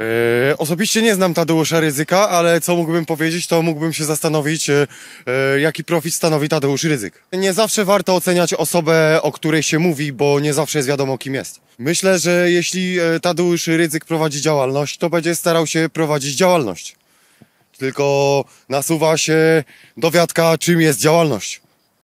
E, osobiście nie znam Tadeusza Ryzyka, ale co mógłbym powiedzieć, to mógłbym się zastanowić, e, e, jaki profit stanowi Tadeusz Ryzyk. Nie zawsze warto oceniać osobę, o której się mówi, bo nie zawsze jest wiadomo, kim jest. Myślę, że jeśli Tadeusz Ryzyk prowadzi działalność, to będzie starał się prowadzić działalność. Tylko nasuwa się dowiadka, czym jest działalność.